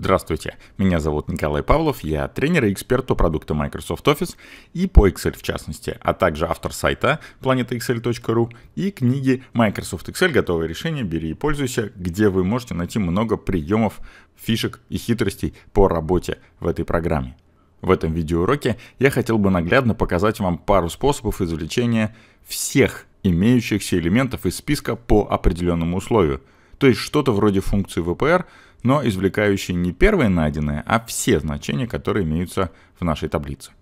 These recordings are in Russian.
Здравствуйте, меня зовут Николай Павлов, я тренер и эксперт по продукту Microsoft Office и по Excel в частности, а также автор сайта planetexcel.ru и книги Microsoft Excel «Готовое решение. Бери и пользуйся», где вы можете найти много приемов, фишек и хитростей по работе в этой программе. В этом видеоуроке я хотел бы наглядно показать вам пару способов извлечения всех имеющихся элементов из списка по определенному условию. То есть что-то вроде функции VPR – но извлекающий не первые найденные, а все значения, которые имеются в нашей таблице.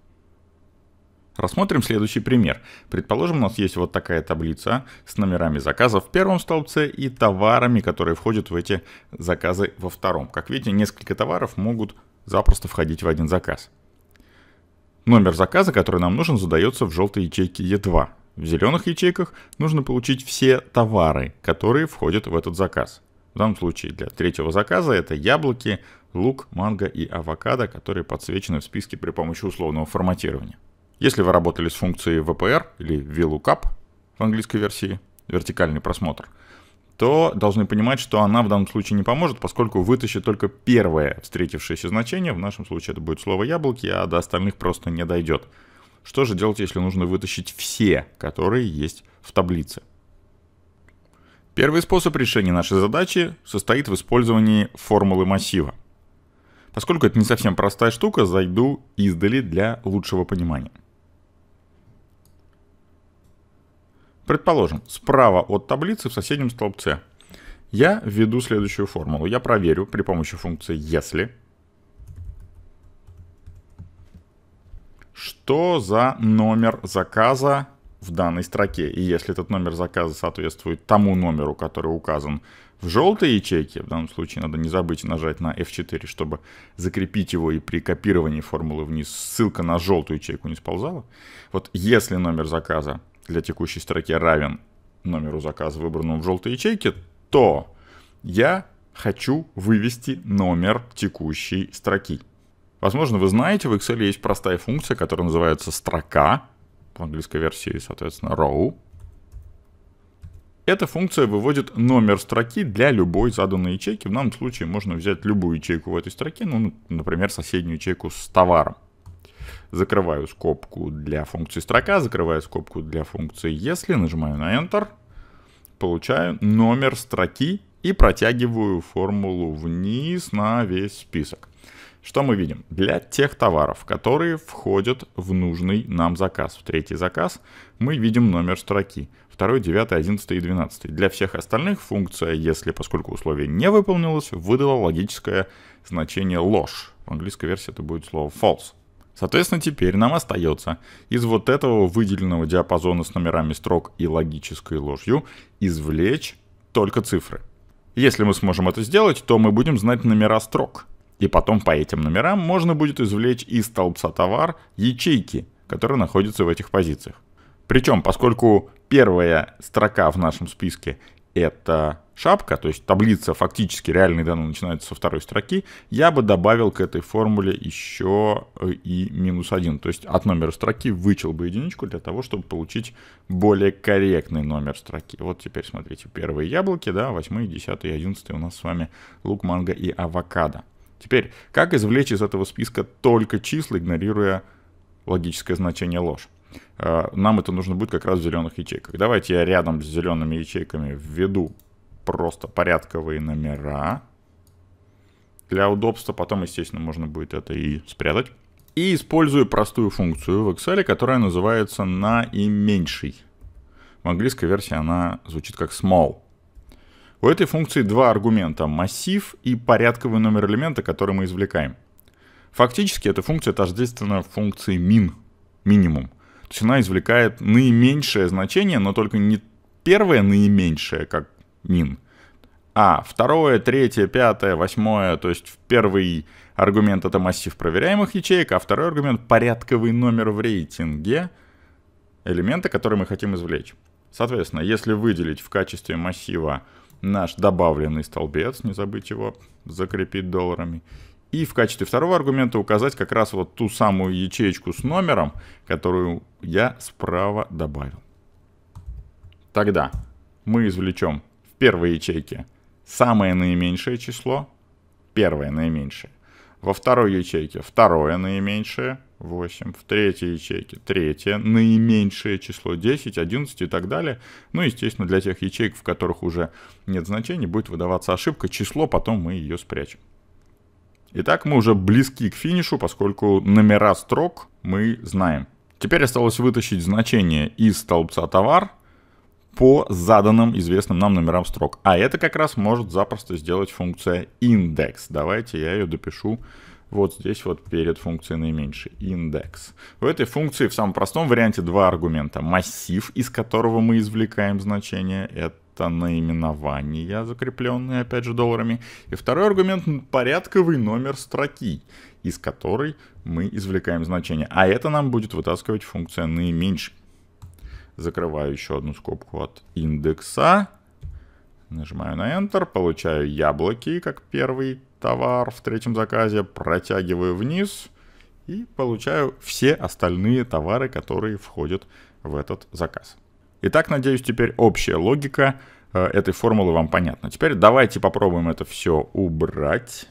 Рассмотрим следующий пример. Предположим, у нас есть вот такая таблица с номерами заказов в первом столбце и товарами, которые входят в эти заказы во втором. Как видите, несколько товаров могут запросто входить в один заказ. Номер заказа, который нам нужен, задается в желтой ячейке Е2. В зеленых ячейках нужно получить все товары, которые входят в этот заказ. В данном случае для третьего заказа это яблоки, лук, манго и авокадо, которые подсвечены в списке при помощи условного форматирования. Если вы работали с функцией VPR или VLOOKUP в английской версии, вертикальный просмотр, то должны понимать, что она в данном случае не поможет, поскольку вытащит только первое встретившееся значение, в нашем случае это будет слово яблоки, а до остальных просто не дойдет. Что же делать, если нужно вытащить все, которые есть в таблице? Первый способ решения нашей задачи состоит в использовании формулы массива. Поскольку это не совсем простая штука, зайду издали для лучшего понимания. Предположим, справа от таблицы в соседнем столбце я введу следующую формулу. Я проверю при помощи функции «если», что за номер заказа в данной строке. И если этот номер заказа соответствует тому номеру, который указан в желтой ячейке, в данном случае надо не забыть нажать на F4, чтобы закрепить его, и при копировании формулы вниз ссылка на желтую ячейку не сползала. Вот если номер заказа для текущей строки равен номеру заказа, выбранному в желтой ячейке, то я хочу вывести номер текущей строки. Возможно, вы знаете, в Excel есть простая функция, которая называется строка, в английской версии, соответственно, row. Эта функция выводит номер строки для любой заданной ячейки. В данном случае можно взять любую ячейку в этой строке, ну, например, соседнюю ячейку с товаром. Закрываю скобку для функции строка, закрываю скобку для функции если, нажимаю на Enter, получаю номер строки и протягиваю формулу вниз на весь список. Что мы видим? Для тех товаров, которые входят в нужный нам заказ, в третий заказ, мы видим номер строки. 2, 9, 11 и 12. Для всех остальных функция, если поскольку условие не выполнилось, выдала логическое значение ложь. В английской версии это будет слово false. Соответственно, теперь нам остается из вот этого выделенного диапазона с номерами строк и логической ложью извлечь только цифры. Если мы сможем это сделать, то мы будем знать номера строк, и потом по этим номерам можно будет извлечь из столбца товар ячейки, которые находятся в этих позициях. Причем, поскольку первая строка в нашем списке это шапка, то есть таблица фактически реальные данные начинаются со второй строки, я бы добавил к этой формуле еще э, и минус один, То есть от номера строки вычел бы единичку для того, чтобы получить более корректный номер строки. Вот теперь смотрите, первые яблоки, да, восьмые, десятые, одиннадцатые у нас с вами лук, манго и авокадо. Теперь, как извлечь из этого списка только числа, игнорируя логическое значение ложь? А, нам это нужно будет как раз в зеленых ячейках. Давайте я рядом с зелеными ячейками введу просто порядковые номера. Для удобства потом, естественно, можно будет это и спрятать. И использую простую функцию в Excel, которая называется наименьший. В английской версии она звучит как small. У этой функции два аргумента – массив и порядковый номер элемента, который мы извлекаем. Фактически эта функция тождественна функции min, минимум. То есть она извлекает наименьшее значение, но только не первое наименьшее, как min, а второе, третье, пятое, восьмое, то есть первый аргумент это массив проверяемых ячеек, а второй аргумент порядковый номер в рейтинге элемента, который мы хотим извлечь. Соответственно, если выделить в качестве массива наш добавленный столбец, не забыть его закрепить долларами. И в качестве второго аргумента указать как раз вот ту самую ячеечку с номером, которую я справа добавил. Тогда мы извлечем в первой ячейке самое наименьшее число, первое наименьшее. Во второй ячейке второе наименьшее, 8. В третьей ячейке третье, наименьшее число 10, 11 и так далее. Ну, естественно, для тех ячеек, в которых уже нет значений, будет выдаваться ошибка. Число, потом мы ее спрячем. Итак, мы уже близки к финишу, поскольку номера строк мы знаем. Теперь осталось вытащить значение из столбца товар – по заданным известным нам номерам строк. А это как раз может запросто сделать функция индекс. Давайте я ее допишу вот здесь вот перед функцией наименьшей, индекс. В этой функции в самом простом варианте два аргумента. Массив, из которого мы извлекаем значение, это наименование, закрепленное, опять же, долларами. И второй аргумент — порядковый номер строки, из которой мы извлекаем значение. А это нам будет вытаскивать функция наименьшей. Закрываю еще одну скобку от индекса. Нажимаю на Enter, получаю яблоки, как первый товар в третьем заказе, протягиваю вниз и получаю все остальные товары, которые входят в этот заказ. Итак, надеюсь, теперь общая логика э, этой формулы вам понятна. Теперь давайте попробуем это все убрать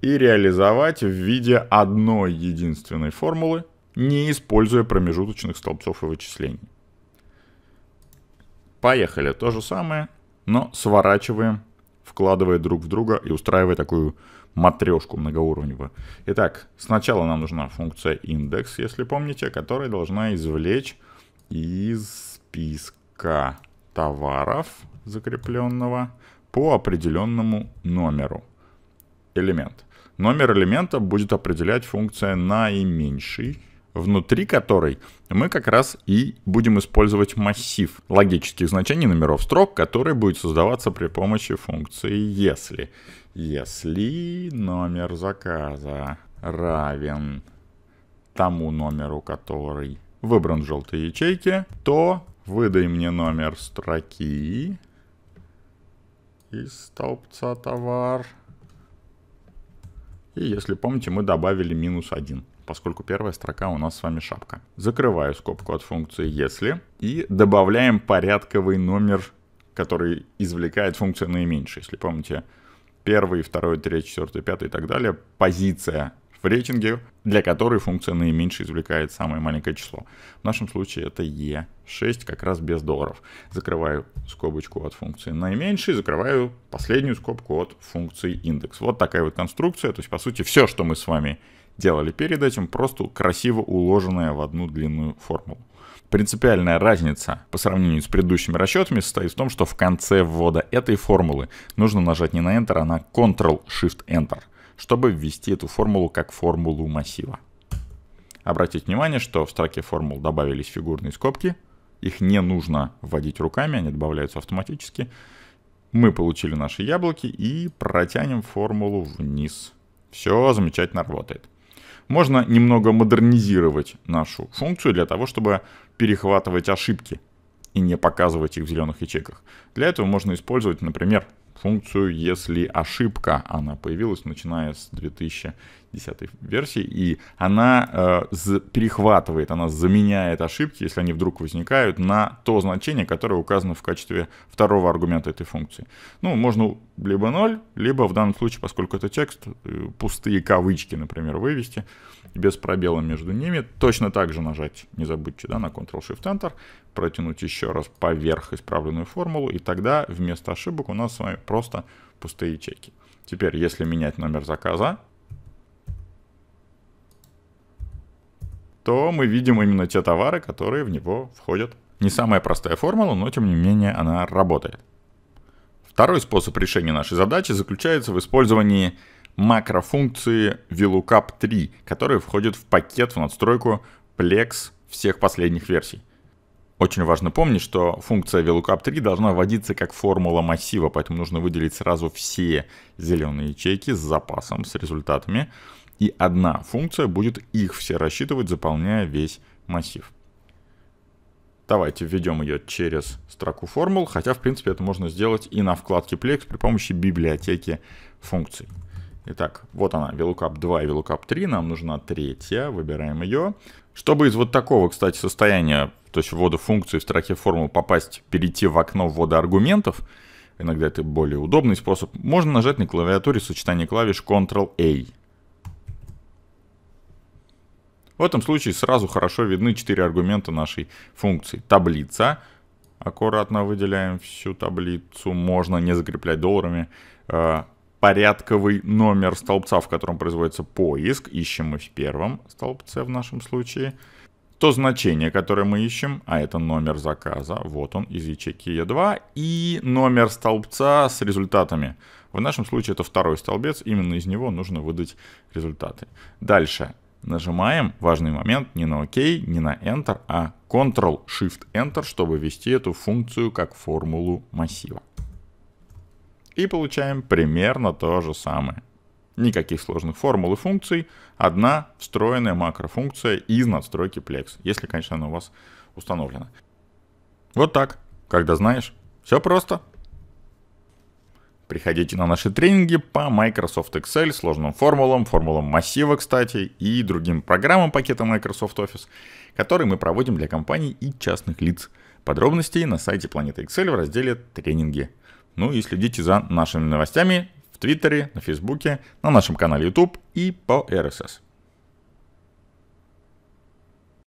и реализовать в виде одной единственной формулы, не используя промежуточных столбцов и вычислений. Поехали. То же самое, но сворачиваем, вкладывая друг в друга и устраивая такую матрешку многоуровневую. Итак, сначала нам нужна функция индекс, если помните, которая должна извлечь из списка товаров закрепленного по определенному номеру элемент. Номер элемента будет определять функция наименьший внутри которой мы как раз и будем использовать массив логических значений номеров строк, который будет создаваться при помощи функции «если». Если номер заказа равен тому номеру, который выбран в желтой ячейке, то выдай мне номер строки из столбца товар. И если помните, мы добавили минус один поскольку первая строка у нас с вами шапка. Закрываю скобку от функции «если» и добавляем порядковый номер, который извлекает функция наименьшая. Если помните, первый, второй, третий, четвертый, пятый и так далее, позиция в рейтинге, для которой функция наименьшая извлекает самое маленькое число. В нашем случае это E6, как раз без долларов. Закрываю скобочку от функции наименьшей, закрываю последнюю скобку от функции индекс. Вот такая вот конструкция. То есть, по сути, все, что мы с вами делали перед этим, просто красиво уложенная в одну длинную формулу. Принципиальная разница по сравнению с предыдущими расчетами состоит в том, что в конце ввода этой формулы нужно нажать не на Enter, а на Ctrl-Shift-Enter, чтобы ввести эту формулу как формулу массива. Обратите внимание, что в строке формул добавились фигурные скобки. Их не нужно вводить руками, они добавляются автоматически. Мы получили наши яблоки и протянем формулу вниз. Все замечательно работает можно немного модернизировать нашу функцию для того, чтобы перехватывать ошибки и не показывать их в зеленых ячейках. Для этого можно использовать, например, функцию, если ошибка. Она появилась начиная с 2010 версии, и она э, перехватывает, она заменяет ошибки, если они вдруг возникают, на то значение, которое указано в качестве второго аргумента этой функции. Ну, можно либо 0, либо в данном случае, поскольку это текст, э, пустые кавычки, например, вывести, без пробела между ними. Точно так же нажать, не забудьте, да, на Ctrl-Shift-Enter, протянуть еще раз поверх исправленную формулу, и тогда вместо ошибок у нас с вами просто пустые ячейки. Теперь, если менять номер заказа, то мы видим именно те товары, которые в него входят. Не самая простая формула, но тем не менее она работает. Второй способ решения нашей задачи заключается в использовании макрофункции VLOOKUP 3, которые входят в пакет, в надстройку Plex всех последних версий. Очень важно помнить, что функция VLOOKUP 3 должна вводиться как формула массива, поэтому нужно выделить сразу все зеленые ячейки с запасом, с результатами, и одна функция будет их все рассчитывать, заполняя весь массив. Давайте введем ее через строку формул, хотя в принципе это можно сделать и на вкладке Plex при помощи библиотеки функций. Итак, вот она, VLOOKUP 2 и VLOOKUP 3, нам нужна третья, выбираем ее. Чтобы из вот такого, кстати, состояния, то есть ввода функции в строке форму попасть, перейти в окно ввода аргументов, иногда это более удобный способ, можно нажать на клавиатуре сочетание клавиш Ctrl-A. В этом случае сразу хорошо видны 4 аргумента нашей функции. Таблица. Аккуратно выделяем всю таблицу. Можно не закреплять долларами. Э, порядковый номер столбца, в котором производится поиск, ищем мы в первом столбце в нашем случае, то значение, которое мы ищем, а это номер заказа, вот он из ячейки е 2 и номер столбца с результатами. В нашем случае это второй столбец, именно из него нужно выдать результаты. Дальше нажимаем, важный момент, не на ОК, не на Enter, а Ctrl-Shift-Enter, чтобы ввести эту функцию как формулу массива и получаем примерно то же самое. Никаких сложных формул и функций, одна встроенная макрофункция из надстройки Plex, если, конечно, она у вас установлена. Вот так, когда знаешь, все просто. Приходите на наши тренинги по Microsoft Excel, сложным формулам, формулам массива, кстати, и другим программам пакета Microsoft Office, которые мы проводим для компаний и частных лиц. Подробностей на сайте Планеты Excel в разделе «Тренинги». Ну и следите за нашими новостями в Твиттере, на Фейсбуке, на нашем канале YouTube и по RSS.